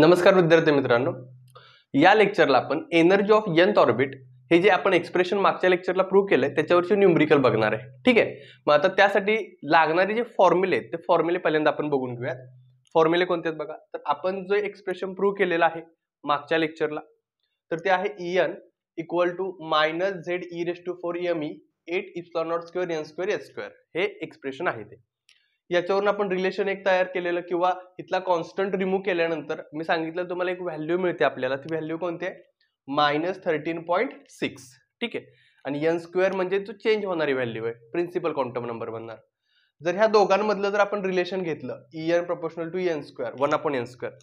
नमस्कार विद्यार्थी मित्रांनो या लेक्चरला आपण एनर्जी ऑफ यंथ ऑर्बिट हे जे आपण एक्सप्रेशन मागच्या लेक्चरला प्रूव्ह केलंय त्याच्यावरचे न्यूमरिकल बघणार आहे ठीक आहे मग आता त्यासाठी लागणारे जे फॉर्म्युले आहेत ते फॉर्म्युले पहिल्यांदा आपण बघून घेऊयात फॉर्म्युले कोणते आहेत बघा तर आपण जो एक्सप्रेशन प्रूव्ह केलेलं आहे मागच्या लेक्चरला तर ते आहे E N equal to minus Z E raise to four M E eight epsilon naught square N square S square हे एक्सप्रेशन आहे ते याच्यावरून आपण रिलेशन एक तयार केलेलं किंवा इथला कॉन्स्टंट रिमूव्ह केल्यानंतर मी सांगितलं तुम्हाला एक व्हॅल्यू मिळते आपल्याला ती व्हॅल्यू कोणती आहे मायनस थर्टीन पॉईंट सिक्स ठीक आहे आणि यन स्क्वेअर म्हणजे तो चेंज होणारी व्हॅल्यू आहे प्रिन्सिपल क्वांटम नंबर बनणार जर ह्या दोघांमधलं जर आपण रिलेशन घेतलं E N proportional to N square one upon N square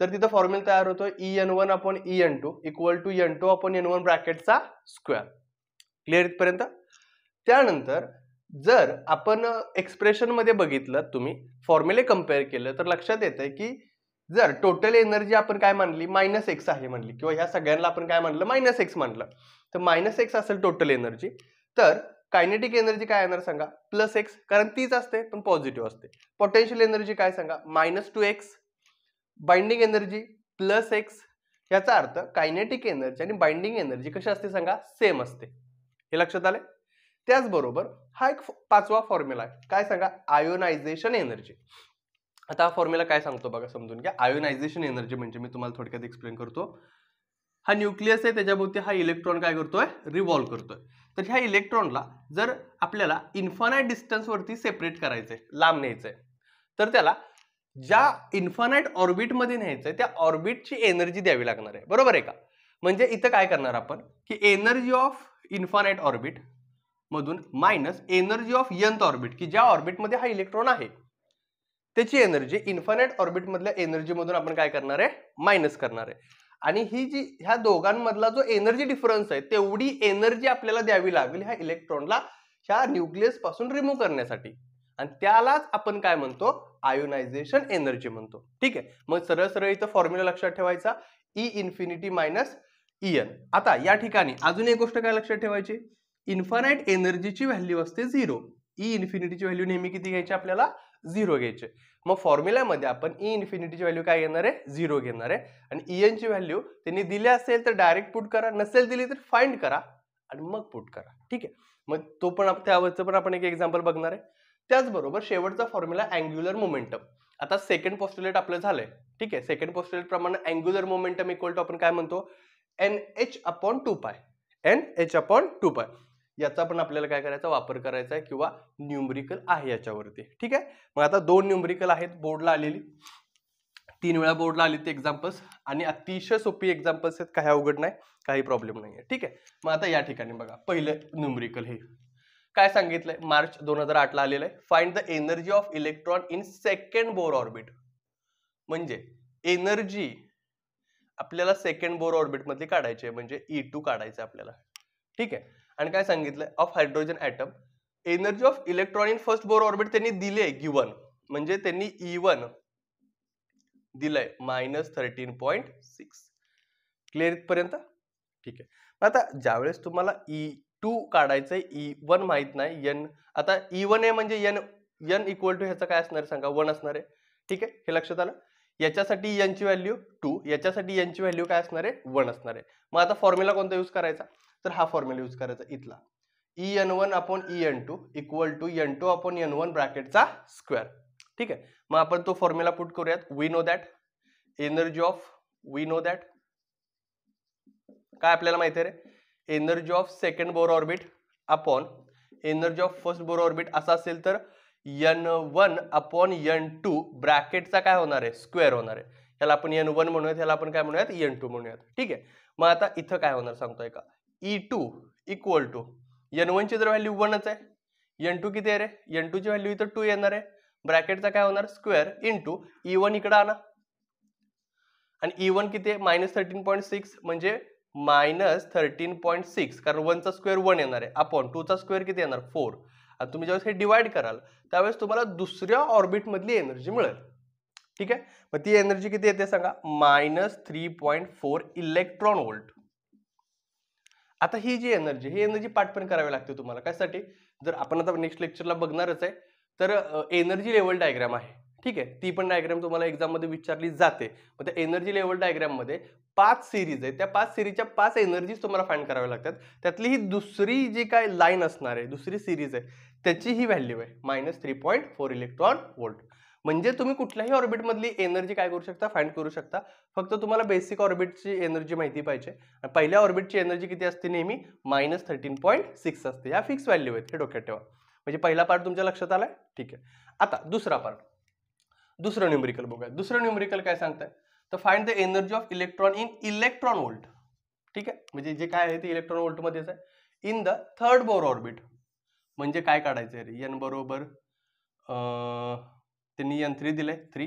तर तिथं फॉर्म्युला तयार होतो E N one upon E N two equal to N two upon N one ब्रॅकेटचा स्क्वेअर क्लिअर इथपर्यंत त्यानंतर जर आपण एक्सप्रेशनमध्ये बघितलं तुम्ही फॉर्म्युले कम्पेअर केलं तर लक्षात येतं की जर टोटल एनर्जी आपण काय मानली मायनस एक्स आहे म्हणली किंवा ह्या सगळ्यांना आपण काय म्हणलं मायनस एक्स म्हणलं तर मायनस एक्स असेल टोटल एनर्जी तर कायनेटिक एनर्जी काय येणार सांगा प्लस एक्स कारण तीच असते पण पॉझिटिव्ह असते पोटेन्शियल एनर्जी काय सांगा minus two X binding energy plus X याचा अर्थ कायनेटिक एनर्जी आणि बाइंडिंग एनर्जी कशी असते सांगा सेम असते हे लक्षात आले त्याचबरोबर हा एक पाचवा फॉर्म्युला आहे काय सांगा आयोनायझेशन एनर्जी आता हा फॉर्म्युला काय सांगतो बघा समजून घ्या आयोनायझेशन एनर्जी म्हणजे मी तुम्हाला थोडक्यात एक्सप्लेन करतो हा न्यूक्लियस आहे त्याच्याभोवती हा इलेक्ट्रॉन काय करतोय रिव्हॉल्व्ह करतोय तर ह्या इलेक्ट्रॉनला जर आपल्याला इन्फानाईट डिस्टन्सवरती सेपरेट करायचंय लांब न्यायचंय तर त्याला ज्या इन्फानाईट ऑर्बिटमध्ये न्यायचंय त्या ऑर्बिटची एनर्जी द्यावी लागणार आहे बरोबर आहे का म्हणजे इथं काय करणार आपण की एनर्जी ऑफ इन्फानाईट ऑर्बिट मधून minus energy of nth orbit की ज्या ऑर्बिटमध्ये हा इलेक्ट्रॉन आहे त्याची एनर्जी इन्फानाईट ऑर्बिटमधल्या एनर्जीमधून आपण काय करणार आहे मायनस करणार आहे आणि ही जी ह्या दोघांमधला जो एनर्जी डिफरन्स आहे तेवढी एनर्जी आपल्याला द्यावी लागेल ह्या इलेक्ट्रॉनला ह्या न्यूक्लियस पासून रिमूव्ह करण्यासाठी आणि त्यालाच आपण काय म्हणतो आयोनायझेशन एनर्जी म्हणतो ठीक आहे मग सरळ सरळ इथं फॉर्म्युला लक्षात ठेवायचा ई इन्फिनिटी मायनस ई आता या ठिकाणी अजून एक गोष्ट काय लक्षात ठेवायची इन्फानाईट एनर्जीची व्हॅल्यू असते झिरो ई इन्फिनिटीची व्हॅल्यू नेहमी किती घ्यायची आपल्याला झिरो घ्यायचे मग फॉर्म्युल्यामध्ये आपण ई इन्फिनिटीची व्हॅल्यू काय घेणार आहे झिरो घेणार आहे आणि ई एनची व्हॅल्यू त्यांनी दिली असेल तर डायरेक्ट पुट करा नसेल दिली तर फाइंड करा आणि मग पुट करा ठीक आहे मग तो पण त्यावरचं पण आपण एक एक्झाम्पल बघणार आहे त्याचबरोबर शेवटचा फॉर्म्युला अँग्युलर मोमेंटम आता सेकंड पॉस्टुलेट आपलं झालंय ठीक आहे सेकंड पॉस्टुलेट प्रमाणे अँग्युलर मोमेंटम इक्वल टू आपण काय म्हणतो N H upon two pi N H upon two pi याचा पण आपल्याला काय करायचा वापर करायचा आहे किंवा न्यूमरिकल आहे याच्यावरती ठीक आहे मग आता दोन न्यूमरिकल आहेत बोर्डला आलेली तीन वेळा बोर्डला आली ते एक्झाम्पल्स आणि अतिशय सोपी एक्झाम्पल्स आहेत काही अवघड नाही काही प्रॉब्लेम नाही आहे ठीक आहे मग आता या ठिकाणी बघा पहिलं न्यूमरिकल हे काय सांगितलंय मार्च दोन हजार आठला आलेलं आहे find the energy of electron in second Bohr orbit म्हणजे एनर्जी आपल्याला सेकंड बोर ऑर्बिटमधली काढायची आहे म्हणजे ई e टू काढायचं आपल्याला ठीक आहे आणि काय सांगितलं of hydrogen atom energy of electron in first Bohr orbit त्यांनी दिले गिवन म्हणजे त्यांनी ई e वन दिलंय minus thirteen point six clear पर्यंत ठीक आहे आता ज्यावेळेस तुम्हाला ई टू आहे ई वन माहीत नाही एन आता ई वन आहे म्हणजे एन एन इक्वल टू ह्याचं काय असणार सांगा वन असणार आहे ठीक आहे हे लक्षात आलं याच्यासाठी एनची व्हॅल्यू टू याच्यासाठी एनची व्हॅल्यू काय असणार आहे वन असणार आहे मग आता फॉर्म्युला कोणता यूज करायचा तर हा फॉर्म्युला यूज करायचा इथला E N one upon E N two equal to N two upon N one ब्रॅकेटचा स्क्वेअर ठीक आहे मग आपण तो फॉर्म्युला पुट करूयात we know that energy of we know that काय आपल्याला माहिती आहे रे energy of second Bohr orbit upon energy of first Bohr orbit असा असेल तर N one upon N two ब्रॅकेटचा काय होणार आहे स्क्वेअर होणार आहे ह्याला आपण एन वन म्हणूयात ह्याला आपण काय म्हणूयात एन टू म्हणूयात ठीक आहे मग आता इथं काय होणार सांगतोय का E two equal to N वनची जर व्हॅल्यू वनच आहे एन टू किती आहे रे एन टूची व्हॅल्यू इथं टू येणार आहे ब्रॅकेटचा काय होणार square in two E one इकडं आणा आणि ई e वन किती आहे मायनस थर्टीन पॉईंट सिक्स म्हणजे मायनस थर्टीन पॉईंट सिक्स कारण वनचा स्क्वेअर वन येणार आहे अपॉन टूचा स्क्वेअर किती येणार फोर आणि तुम्ही ज्यावेळेस हे डिवाइड कराल त्यावेळेस तुम्हाला दुसऱ्या ऑर्बिटमधली एनर्जी मिळेल ठीक आहे मग ती एनर्जी किती येते सांगा minus three point four electron volt आता ही जी एनर्जी ही एनर्जी पाठ पण करावी लागते तुम्हाला कशासाठी जर आपण आता नेक्स्ट लेक्चरला बघणारच आहे तर एनर्जी लेवल डायग्राम आहे ठीक आहे ती पण डायग्राम तुम्हाला एक्झाममध्ये विचारली जाते मग त्या एनर्जी लेवल डायग्राममध्ये पाच सिरीज आहे त्या पाच सिरीजच्या पाच एनर्जीज तुम्हाला फाईंड कराव्या लागतात त्यातली ही दुसरी जी काय लाईन असणार आहे दुसरी सिरीज आहे त्याची ही व्हॅल्यू आहे minus three point four electron volt म्हणजे तुम्ही कुठल्याही ऑर्बिटमधली एनर्जी काय करू शकता फाइंड करू शकता फक्त तुम्हाला बेसिक ऑर्बिटची एनर्जी माहिती पाहिजे पहिल्या ऑर्बिटची एनर्जी किती असते नेहमी मायनस थर्टीन पॉईंट सिक्स असते या फिक्स व्हॅल्यू आहेत हे डोक्यात ठेवा म्हणजे पहिला पार्ट तुमच्या लक्षात आलाय ठीक आहे आता दुसरा पार्ट दुसरं न्युमरिकल बघूया दुसरं न्युमरिकल काय सांगताय तर find the energy of electron in electron volt ठीक आहे म्हणजे जे काय आहे ते इलेक्ट्रॉन वोल्टमध्येच आहे in the third Bohr orbit म्हणजे काय काढायचं आहे एन बरोबर त्यांनी एन थ्री दिले थ्री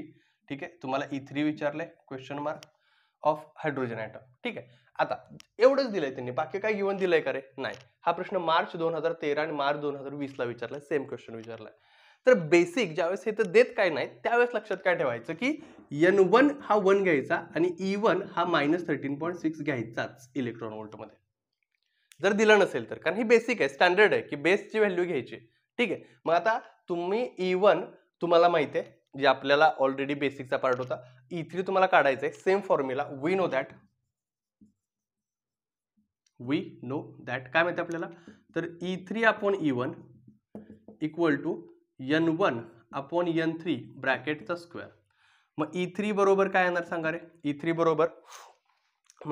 ठीक आहे तुम्हाला ई e थ्री विचारलंय question mark of hydrogen atom ठीक आहे आता एवढंच दिलंय त्यांनी बाकी काय गिवन e दिलंय का रे नाही हा प्रश्न मार्च दोन हजार तेरा आणि मार्च दोन हजार ला विचारलाय सेम क्वेश्चन विचारलाय तर बेसिक ज्यावेळेस हे तर देत काय नाही त्यावेळेस लक्षात काय ठेवायचं की एन वन हा वन घ्यायचा आणि ई e वन हा मायनस थर्टीन पॉईंट सिक्स घ्यायचाच इलेक्ट्रॉन वोल्टमध्ये जर दिलं नसेल तर कारण ही बेसिक आहे स्टँडर्ड आहे की बेसची व्हॅल्यू घ्यायची ठीक आहे मग आता तुम्ही ई वन तुम्हाला माहिती आहे जे आपल्याला ऑलरेडी बेसिकचा पार्ट होता ई e थ्री तुम्हाला काढायचं आहे same formula we know that we know that काय माहिती आपल्याला तर E three upon E one equal to N one upon N three ब्रॅकेटचा स्क्वेअर मग ई e थ्री बरोबर काय येणार सांगा रे ई e थ्री बरोबर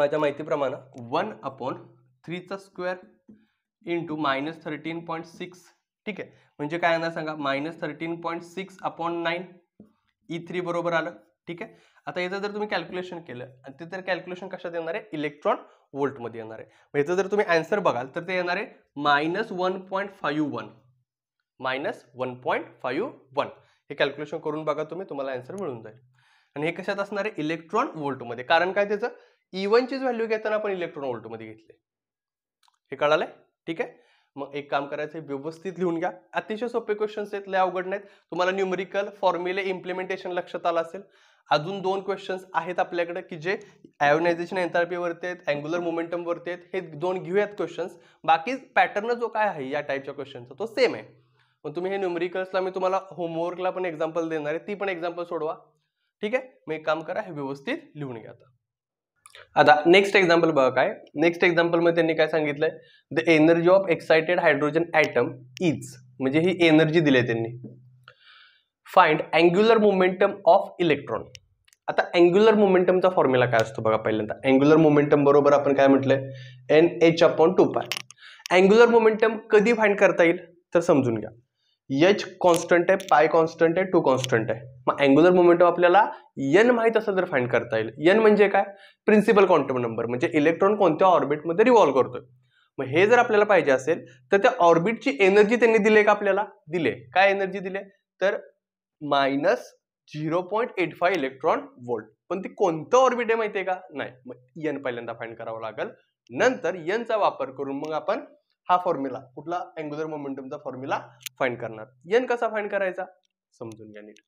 माझ्या माहितीप्रमाणे वन अपॉन थ्रीचा square into minus thirteen point six ठीक आहे म्हणजे काय येणार सांगा minus thirteen point six upon nine E three बरोबर आलं ठीक आहे आता याचं जर तुम्ही कॅल्क्युलेशन केलं आणि ते तर कॅल्क्युलेशन कशात येणार आहे इलेक्ट्रॉन वोल्टमध्ये येणार आहे याचं जर तुम्ही अँसर बघाल तर ते येणार आहे minus one point five one minus one point five one हे कॅल्क्युलेशन करून बघा तुम्ही तुम्हाला अँसर मिळून जाईल आणि हे कशात असणार आहे इलेक्ट्रॉन वोल्टमध्ये कारण काय त्याचं ई वनचीच व्हॅल्यू घेताना आपण इलेक्ट्रॉन वोल्टमध्ये घेतले हे कळालंय ठीक आहे मग एक काम करायचं व्यवस्थित लिहून घ्या अतिशय सोपे क्वेश्चन्स आहेत लय अवघड नाहीत तुम्हाला न्यूमरिकल फॉर्म्युले इम्प्लिमेंटेशन लक्षात आलं असेल अजून दोन क्वेश्चन्स आहेत आपल्याकडे की जे आयोनायझेशन एन्थाल्पीवरती आहेत अँग्युलर मोमेंटमवरती आहेत हे दोन घेऊयात क्वेश्चन्स बाकी पॅटर्न जो काय आहे या टाईपच्या क्वेश्चनचा तो सेम आहे मग तुम्ही हे न्युमरिकल्सला मी तुम्हाला होमवर्कला पण एक्झाम्पल देणार आहे ती पण एक्झाम्पल सोडवा ठीक आहे मग एक काम करा हे व्यवस्थित लिहून घ्या आता आता नेक्स्ट एक्झाम्पल बघा काय नेक्स्ट एक्झाम्पल मध्ये त्यांनी काय सांगितलंय the energy of excited hydrogen atom is म्हणजे ही एनर्जी दिली आहे त्यांनी find angular momentum of electron आता अँग्युलर मोमेंटमचा फॉर्म्युला काय असतो बघा पहिल्यांदा अँग्युलर मोमेंटम बरोबर आपण काय म्हटलंय N H upon two pi angular momentum कधी फाइंड करता येईल तर समजून घ्या एच कॉन्स्टंट आहे पाय कॉन्स्टंट आहे टू कॉन्स्टंट आहे मग अँग्युलर मोमेंटम आपल्याला एन माहीत असेल जर फाईंड करता येईल एन म्हणजे काय प्रिन्सिपल क्वांटम नंबर म्हणजे इलेक्ट्रॉन कोणत्या ऑर्बिटमध्ये रिव्हॉल्व करतोय मग हे जर आपल्याला पाहिजे असेल तर त्या ऑर्बिटची एनर्जी त्यांनी दिली का आपल्याला दिले काय एनर्जी दिले तर minus zero point eight five electron volt पण ती कोणतं ऑर्बिट आहे माहिती आहे का नाही मग एन पहिल्यांदा फाईंड करावं लागेल नंतर एनचा वापर करून मग आपण हा फॉर्म्युला कुठला अँग्युलर मोमेंटमचा फॉर्म्युला फाईंड करणार एन कसा फाईंड करायचा समजून घ्या नीट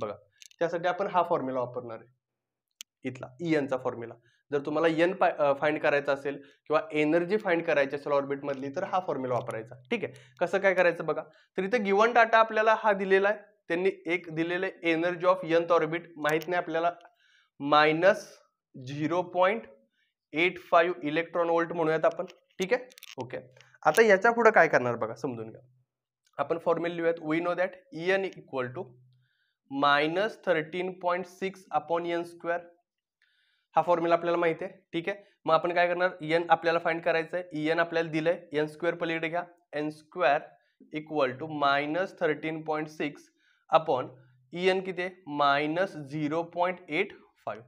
बघा त्यासाठी आपण हा फॉर्म्युला वापरणार आहे इथला ई एनचा फॉर्म्युला जर तुम्हाला एन फाईंड करायचा असेल किंवा एनर्जी फाईंड करायची असेल ऑर्बिटमधली तर हा फॉर्म्युला वापरायचा ठीक आहे कसं काय करायचं बघा तर इथे गिवन डाटा आपल्याला हा दिलेला आहे त्यांनी एक दिलेले एनर्जी ऑफ यंथ ऑर्बिट माहीत नाही आपल्याला minus zero point eight five electron volt म्हणूयात आपण ठीक आहे ओके आता याच्या पुढं काय करणार बघा समजून घ्या आपण फॉर्म्युला लिहूयात we know that E N equal to minus thirteen point six upon N square हा फॉर्म्युला आपल्याला माहिती आहे ठीक आहे मग आपण काय करणार एन आपल्याला फाइंड करायचं आहे ई एन आपल्याला दिलं आहे एन स्क्वेअर पलीकडे घ्या N square equal to minus thirteen point six upon E N किती आहे minus zero point eight five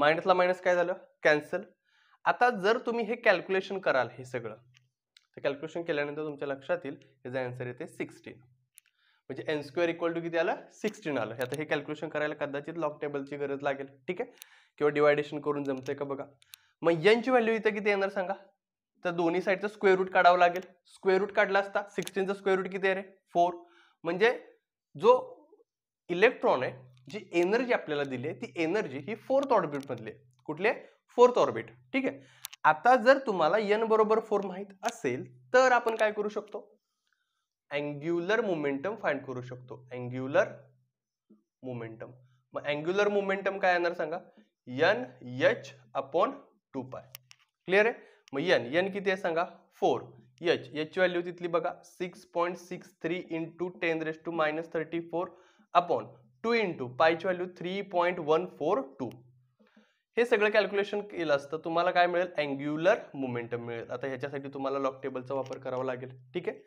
मायनसला मायनस काय झालं कॅन्सल आता जर तुम्ही हे कॅल्क्युलेशन कराल हे सगळं तर कॅल्क्युलेशन केल्यानंतर तुमच्या लक्षात येईल याचा आन्सर येते सिक्स्टीन म्हणजे एन स्क्वेअर इक्वल टू किती आलं सिक्स्टीन आलं आता हे कॅल्क्युलेशन करायला कदाचित लॉग टेबलची गरज लागेल ठीक आहे किंवा डिवायडेशन करून जमतंय का बघा मग यांची व्हॅल्यू इथं किती येणार सांगा तर दोन्ही साईडचं स्क्वेअर रूट काढावं लागेल स्क्वेअर रूट काढला असता सिक्स्टीनचा स्क्वेअर रूट किती आहे फोर म्हणजे जो इलेक्ट्रॉन आहे जी एनर्जी आपल्याला दिली आहे ती एनर्जी ही फोर्थ ऑर्बिटमधली आहे कुठली आहे फोर्थ ऑर्बिट ठीक आहे आता जर तुम्हाला यन बरोबर फोर माहीत असेल तर आपण काय करू शकतो अँग्युलर मुमेंटम फाइंड करू शकतो अँग्युलर मुमेंटम मग अँग्युलर मुमेंटम काय येणार सांगा N H upon two pi clear आहे मग यन यन किती आहे सांगा फोर एच एच व्हॅल्यू तिथली बघा six point six three into ten raise to minus thirty four upon two into पायची value three point one four two हे सगळं कॅल्क्युलेशन केलं असतं तुम्हाला काय मिळेल अँग्युलर मोमेंटम मिळेल आता ह्याच्यासाठी तुम्हाला लॉक टेबलचा वापर करावा लागेल ठीक आहे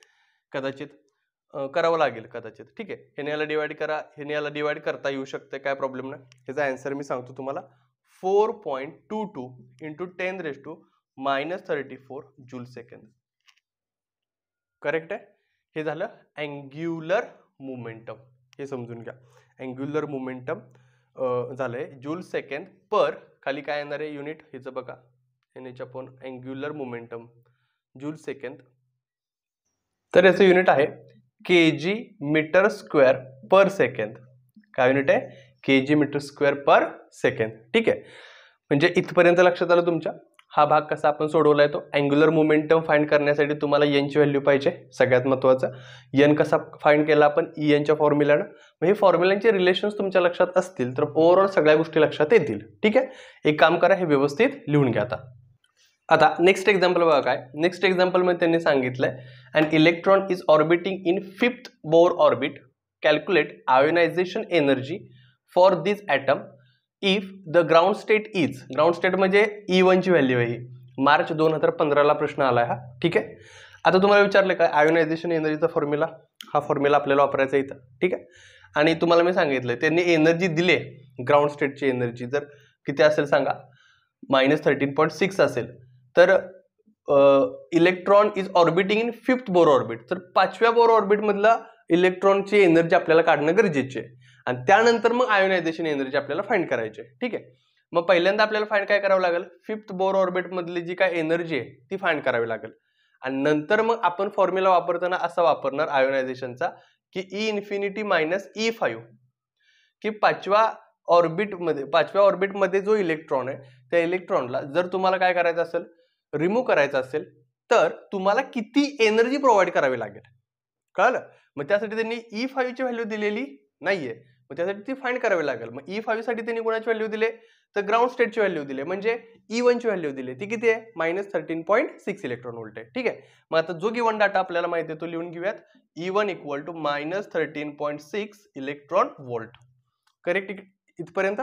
कदाचित करावं लागेल कदाचित ठीक आहे हेने याला डिवाईड करा हेने याला डिवाईड करता येऊ शकते काय प्रॉब्लेम नाही ह्याचा अँसर मी सांगतो तुम्हाला four point two two into ten raise to minus thirty four joule second correct आहे हे झालं अँग्युलर मोमेंटम हे समजून घ्या अँग्युलर मोमेंटम झालंय आहे जूल सेकंद पर खाली काय येणार आहे युनिट हिचं बघा N H upon angular momentum joule second तर याचं युनिट आहे K G metre square per second काय युनिट आहे K G metre square per second ठीक आहे म्हणजे इथपर्यंत लक्षात आलं तुमच्या हा भाग कसा आपण सोडवला येतो तो अँग्युलर मोमेंटम फाईंड करण्यासाठी तुम्हाला एनची व्हॅल्यू पाहिजे सगळ्यात महत्त्वाचा एन कसा फाइंड केला आपण ई e एनच्या फॉर्म्युलानं मग हे फॉर्म्युलांचे रिलेशन्स तुमच्या लक्षात असतील तर ओव्हरऑल सगळ्या गोष्टी लक्षात येतील ठीक आहे एक काम करा हे व्यवस्थित लिहून घ्या आता आता नेक्स्ट एक्झाम्पल बघा काय नेक्स्ट एक्झाम्पल एक्झाम्पलमध्ये त्यांनी सांगितलं आहे and electron is orbiting in fifth Bohr orbit calculate ionisation energy for this atom if the ground state is ground state म्हणजे ई वनची व्हॅल्यू आहे मार्च दोन हजार पंधराला प्रश्न आला हा ठीक आहे आता तुम्हाला विचारलं काय आयोनायझेशन एनर्जीचा फॉर्म्युला हा फॉर्म्युला आपल्याला वापरायचा इथं ठीक आहे आणि तुम्हाला मी सांगितलं त्यांनी एनर्जी दिले ग्राउंड स्टेटची एनर्जी जर किती असेल सांगा मायनस थर्टीन पॉईंट सिक्स असेल तर electron is orbiting in fifth Bohr orbit तर पाचव्या बोर ऑर्बिटमधला इलेक्ट्रॉनची एनर्जी आपल्याला काढणं गरजेचे आहे आणि त्यानंतर मग आयोनायझेशन एनर्जी आपल्याला फाईंड करायची ठीक आहे मग पहिल्यांदा आपल्याला फाईंड काय करावं लागेल फिफ्थ बोर ऑर्बिटमधली जी काय एनर्जी आहे ती फाईंड करावी लागेल आणि नंतर मग आपण फॉर्म्युला वापरताना असा वापरणार आयोनायझेशनचा की E infinity minus E five की पाचव्या ऑर्बिटमध्ये पाचव्या ऑर्बिटमध्ये जो इलेक्ट्रॉन आहे त्या इलेक्ट्रॉनला जर तुम्हाला काय करायचं असेल रिमूव्ह करायचं असेल तर तुम्हाला किती एनर्जी प्रोव्हाइड करावी लागेल कळलं मग त्यासाठी त्यांनी ई फाईव्हची व्हॅल्यू दिलेली नाहीये मग त्यासाठी ती फाईंड करावी लागेल मग ई e साठी त्यांनी कोणाची व्हॅल्यू दिले तर ग्राउंड स्टेटची व्हॅल्यू दिले म्हणजे ई वनची व्हॅल्यू दिली ती किती आहे minus thirteen point six electron volt आहे ठीक आहे मग आता जो गिवन डाटा आपल्याला माहिती आहे तो लिहून घेऊयात E one equal to minus thirteen point six electron volt correct इथपर्यंत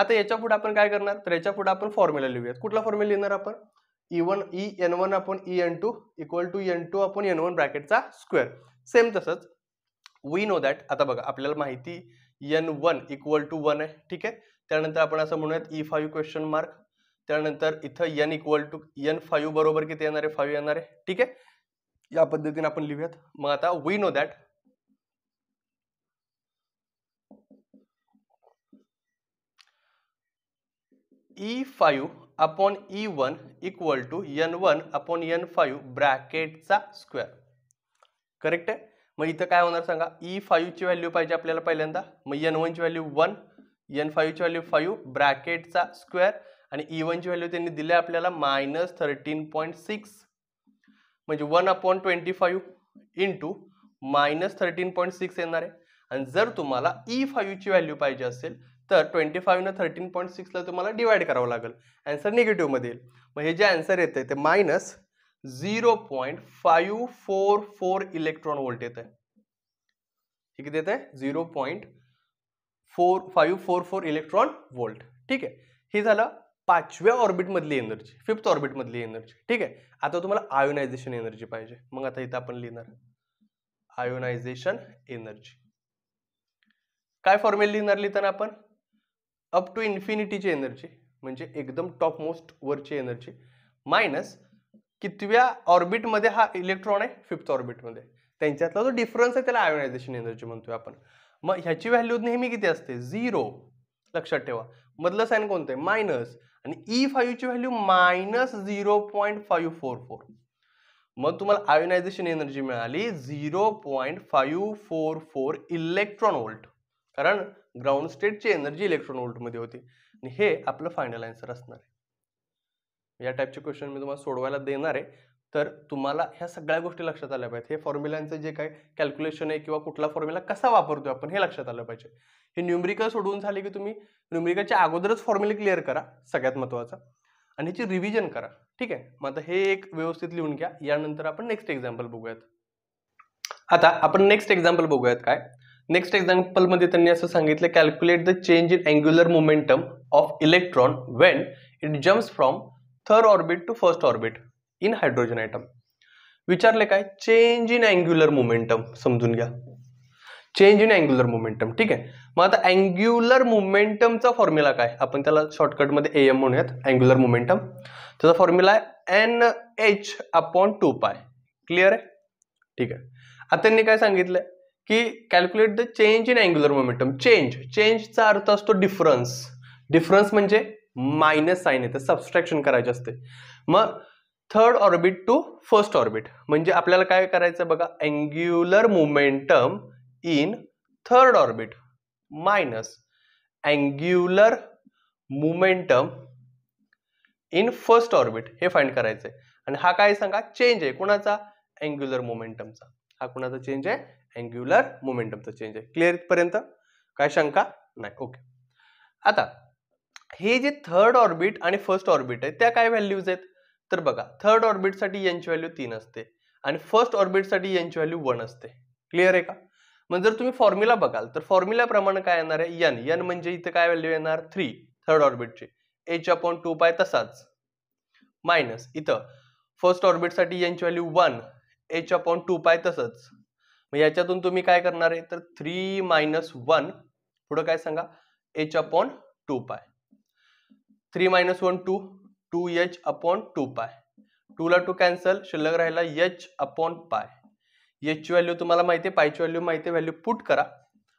आता याच्या पुढे आपण काय करणार तर याच्या पुढे आपण फॉर्म्युला लिहूयात कुठला फॉर्म्युला लिहिणार आपण E one E N one आपण E N two equal to N two आपण एन वन ब्रॅकेटचा स्क्वेअर सेम तसंच वी नो दॅट आता बघा आपल्याला माहिती N one equal to one आहे ठीक आहे त्यानंतर आपण असं म्हणूयात ई फाईव्ह क्वेश्चन मार्क त्यानंतर इथं N equal to N five बरोबर किती येणार आहे फाईव्ह येणार आहे ठीक आहे या पद्धतीने आपण लिहूयात मग आता we know that E five upon E one equal to N one upon N five ब्रॅकेटचा स्क्वेअर करेक्ट आहे मग इथं काय होणार सांगा ई फाईव्हची व्हॅल्यू पाहिजे आपल्याला पहिल्यांदा मग एन वनची व्हॅल्यू वन एन फाईव्हची व्हॅल्यू फाईव्ह ब्रॅकेटचा स्क्वेअर आणि ई वनची व्हॅल्यू त्यांनी दिली आपल्याला मायनस थर्टीन पॉईंट सिक्स म्हणजे one upon twenty five into minus thirteen point six येणार आहे आणि जर तुम्हाला ई फाईव्हची व्हॅल्यू पाहिजे असेल तर ट्वेंटी फाईव्ह ना थर्टीन पॉईंट सिक्सला तुम्हाला डिवाईड करावं लागेल अँसर निगेटिव्हमध्ये येईल मग हे जे अँसर येतं ते minus zero point five four four electron volt येत आहे ठीक किती येत आहे zero point four five four four electron volt ठीक आहे हे झालं पाचव्या ऑर्बिटमधली एनर्जी फिफ्थ ऑर्बिटमधली एनर्जी ठीक आहे आता तुम्हाला आयोनायझेशन एनर्जी पाहिजे मग आता इथं आपण लिहिणार आयोनायझेशन एनर्जी काय फॉर्म्युला लिहिणार लिहिताना आपण अप टू इन्फिनिटीची एनर्जी म्हणजे एकदम टॉप मोस्ट वरची एनर्जी मायनस कितव्या ऑर्बिटमध्ये हा इलेक्ट्रॉन आहे फिफ्थ ऑर्बिटमध्ये त्यांच्यातला जो डिफरन्स आहे त्याला आयोनायझेशन एनर्जी म्हणतोय आपण मग ह्याची व्हॅल्यू नेहमी किती असते झिरो लक्षात ठेवा मधलं साईन कोणतं आहे मायनस आणि ई फायूची value minus zero point five four four मग तुम्हाला आयोनायझेशन एनर्जी मिळाली zero point five four four electron volt कारण ग्राउंड स्टेटची एनर्जी इलेक्ट्रॉन वोल्टमध्ये होती आणि हे आपलं फायनल आन्सर असणार आहे या टाईपचे क्वेश्चन मी तुम्हाला सोडवायला देणार आहे तर तुम्हाला ह्या सगळ्या गोष्टी लक्षात आल्या पाहिजेत हे फॉर्म्युलांचं जे काय कॅल्क्युलेशन आहे किंवा कुठला फॉर्म्युला कसा वापरतो आपण हे लक्षात आलं पाहिजे हे न्युमरिकल सोडवून झाले की तुम्ही न्युमरिकलच्या अगोदरच फॉर्म्युले क्लिअर करा सगळ्यात महत्त्वाचा आणि ह्याची रिव्हिजन करा ठीक आहे मग आता हे एक व्यवस्थित लिहून घ्या यानंतर आपण नेक्स्ट एक्झाम्पल बघूयात आता आपण नेक्स्ट एक्झाम्पल बघूयात काय नेक्स्ट एक्झाम्पलमध्ये त्यांनी असं सांगितलं calculate the change in angular momentum of electron when it jumps from third orbit to first orbit in hydrogen item विचारले काय चेंज इन अँग्युलर मुमेंटम समजून घ्या चेंज इन अँग्युलर मुमेंटम ठीक आहे मग आता अँग्युलर मोमेंटमचा फॉर्म्युला काय आपण त्याला शॉर्टकटमध्ये ए एम म्हणूयात अँग्युलर मोमेंटम त्याचा फॉर्म्युला आहे N H upon two pi clear आहे ठीक आहे आता त्यांनी काय सांगितलं की calculate the change in angular momentum change चेंजचा अर्थ असतो डिफरन्स डिफरन्स म्हणजे मायनस साईन येते सबस्ट्रॅक्शन करायचे असते मग third orbit to first orbit म्हणजे आपल्याला काय करायचं बघा angular momentum in third orbit minus angular momentum in first orbit हे फाइंड करायचंय आहे आणि हा काय सांगा चेंज आहे कोणाचा अँग्युलर मोमेंटमचा हा कोणाचा चेंज आहे अँग्युलर मोमेंटमचा चेंज आहे क्लिअर इथपर्यंत काय शंका नाही ओके आता हे जे थर्ड ऑर्बिट आणि फर्स्ट ऑर्बिट आहे त्या काय व्हॅल्यूज आहेत तर बघा थर्ड ऑर्बिटसाठी यांची व्हॅल्यू तीन असते आणि फर्स्ट ऑर्बिटसाठी यांची व्हॅल्यू वन असते क्लिअर आहे का मग जर तुम्ही फॉर्म्युला बघाल तर फॉर्म्युलाप्रमाणे काय येणार आहे यन यन म्हणजे इथं काय व्हॅल्यू येणार थ्री थर्ड ऑर्बिटची एच अपॉन टू पाय तसाच मायनस इथं फर्स्ट ऑर्बिटसाठी यांची value one H upon two pi तसंच मग याच्यातून तुम्ही काय करणार आहे तर थ्री मायनस वन पुढं काय सांगा H upon two pi three minus one two two H upon two pi टूला टू कॅन्सल शिल्लक राहिला एच अपॉन पाय एचची व्हॅल्यू तुम्हाला माहिती आहे पायची व्हॅल्यू माहिती आहे व्हॅल्यू पुट करा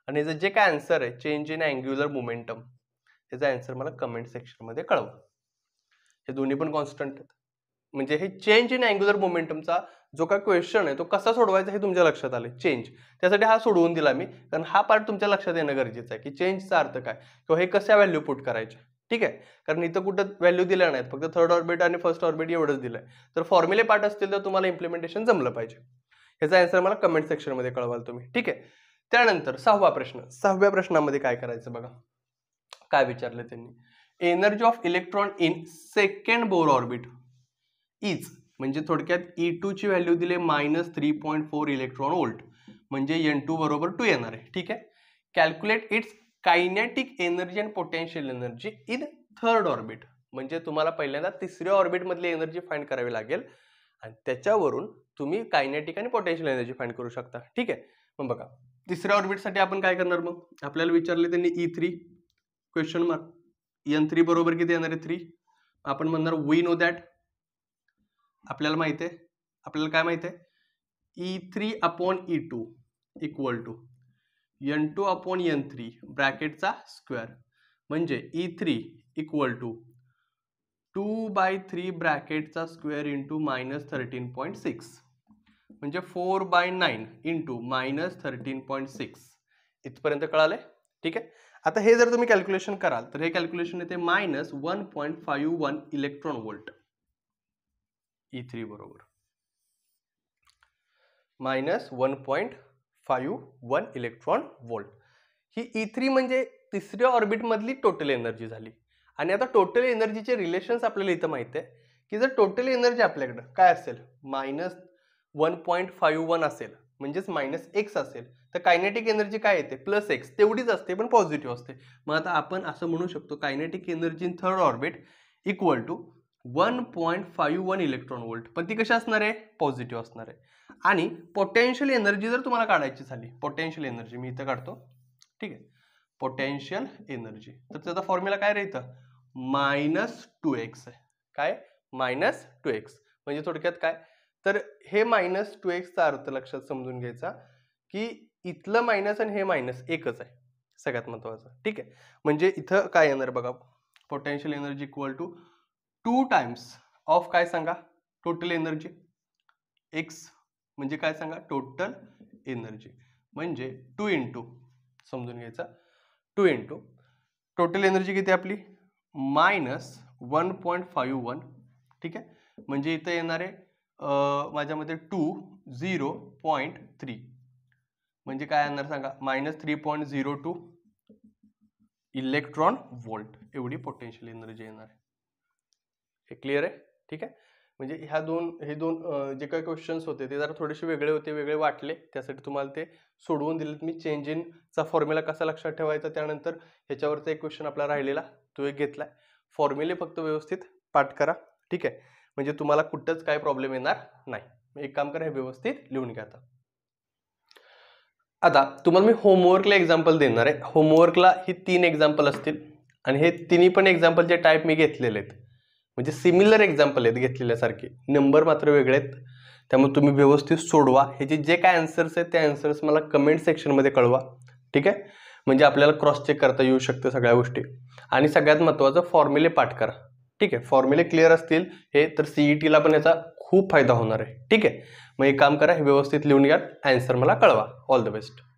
आणि याचं जे काय आन्सर आहे चेंज इन अँग्युलर मोमेंटम त्याचा आन्सर मला कमेंट सेक्शनमध्ये कळवा हे दोन्ही पण कॉन्स्टंट आहेत म्हणजे हे चेंज इन अँग्युलर मोमेंटमचा जो काय क्वेश्चन आहे तो कसा सोडवायचा हे तुमच्या लक्षात आले चेंज त्यासाठी हा सोडवून दिला मी कारण हा पार्ट तुमच्या लक्षात येणं गरजेचं आहे की चेंजचा अर्थ काय किंवा हे कशा व्हॅल्यू पुट करायचे ठीक आहे कारण इथं कुठं व्हॅल्यू दिल्या नाहीत फक्त थर्ड ऑर्बिट आणि फर्स्ट ऑर्बिट एवढंच दिलं तर फॉर्म्युले पार्ट असतील तर तुम्हाला इम्प्लिमेंटेशन जमलं पाहिजे ह्याचा आन्सर मला कमेंट सेक्शनमध्ये कळवाल तुम्ही ठीक आहे त्यानंतर सहावा प्रश्न सहाव्या प्रश्नामध्ये काय करायचं बघा काय विचारलं त्यांनी energy of electron in second Bohr orbit is म्हणजे थोडक्यात ई e ची व्हॅल्यू दिली minus three point four electron volt म्हणजे एन टू बरोबर टू येणार आहे ठीक आहे calculate its kinetic energy and potential energy in third orbit म्हणजे तुम्हाला पहिल्यांदा तिसऱ्या ऑर्बिटमधली एनर्जी फाईंड करावी लागेल आणि त्याच्यावरून तुम्ही कायनॅटिक आणि पोटेन्शियल एनर्जी फाईंड करू शकता ठीक आहे मग बघा तिसऱ्या ऑर्बिटसाठी आपण काय करणार मग आपल्याला विचारले त्यांनी E three question mark N three बरोबर किती येणार आहे थ्री आपण म्हणणार वी नो दॅट आपल्याला माहिती आहे आपल्याला काय माहिती आहे E three upon E two equal to N two upon N three ब्रॅकेटचा स्क्वेअर म्हणजे E three equal to two by three ब्रॅकेटचा square into minus thirteen point six म्हणजे four by nine into minus thirteen point six इथपर्यंत कळालं आहे ठीक आहे आता हे जर तुम्ही कॅल्क्युलेशन कराल तर हे कॅल्क्युलेशन येते minus one point five one electron volt E three बरोबर minus one point five one electron volt ही ई e थ्री म्हणजे तिसऱ्या ऑर्बिटमधली टोटल एनर्जी झाली आणि आता टोटल एनर्जीचे रिलेशन्स आपल्याला इथं माहीत आहे की जर टोटल एनर्जी आपल्याकडं काय असेल minus one point five one असेल म्हणजेच मायनस एक्स असेल तर कायनेटिक एनर्जी काय येते प्लस एक्स तेवढीच असते पण पॉझिटिव्ह असते मग आता आपण असं म्हणू शकतो kinetic energy in third orbit equal to one point five one electron volt पण ती कशी असणार आहे पॉझिटिव्ह असणार आहे आणि पोटेन्शियल एनर्जी जर तुम्हाला काढायची झाली पोटेन्शियल एनर्जी मी इथं काढतो ठीक आहे पोटेन्शियल एनर्जी तर त्याचा फॉर्म्युला काय रे मायनस टू एक्स आहे काय मायनस टू एक्स म्हणजे थोडक्यात काय तर हे मायनस टू एक्सचा अर्थ लक्षात समजून घ्यायचा की इथलं मायनस आणि हे मायनस एकच आहे सगळ्यात महत्त्वाचं ठीक आहे म्हणजे इथं काय येणार बघा potential energy equal to two times of काय सांगा टोटल एनर्जी एक्स म्हणजे काय सांगा टोटल एनर्जी म्हणजे टू इंटू समजून घ्यायचा टू टू टोटल एनर्जी किती आपली minus one point five one ठीक आहे म्हणजे इथं आहे माझ्यामध्ये टू झिरो पॉईंट थ्री म्हणजे काय येणार सांगा minus three point zero two electron volt एवढी पोटेन्शियल एनर्जी येणार आहे हे क्लिअर आहे ठीक आहे म्हणजे ह्या दोन हे दोन जे काही क्वेश्चन्स होते ते जरा थोडेसे वेगळे होते वेगळे वाटले त्यासाठी तुम्हाला ते सोडवून दिलेत मी चेंज इनचा फॉर्म्युला कसा लक्षात ठेवायचा त्यानंतर ह्याच्यावरचा एक क्वेश्चन आपला राहिलेला तो एक घेतला फॉर्म्युले फक्त व्यवस्थित पाठ करा ठीक आहे म्हणजे तुम्हाला कुठंच काय प्रॉब्लेम येणार नाही एक काम करा हे व्यवस्थित लिहून घ्या आता आता तुम्हाला मी होमवर्कला एक्झाम्पल देणार आहे होमवर्कला ही तीन एक्झाम्पल असतील आणि हे तिन्ही पण एक्झाम्पल जे टाईप मी घेतलेले आहेत म्हणजे सिमिलर एक्झाम्पल आहेत घेतलेल्यासारखे नंबर मात्र वेगळे आहेत त्यामुळे तुम्ही व्यवस्थित सोडवा ह्याचे जे काय आन्सर्स आहेत ते ॲन्सर्स मला कमेंट सेक्शनमध्ये कळवा ठीक आहे म्हणजे आपल्याला क्रॉस चेक करता येऊ शकतं सगळ्या गोष्टी आणि सगळ्यात महत्त्वाचं फॉर्म्युले पाठ करा ठीक आहे फॉर्म्युले क्लिअर असतील हे तर सीई टीला e पण याचा खूप फायदा होणार आहे ठीक आहे मग एक काम करा हे व्यवस्थित लिहून घ्या ॲन्सर मला कळवा ऑल द बेस्ट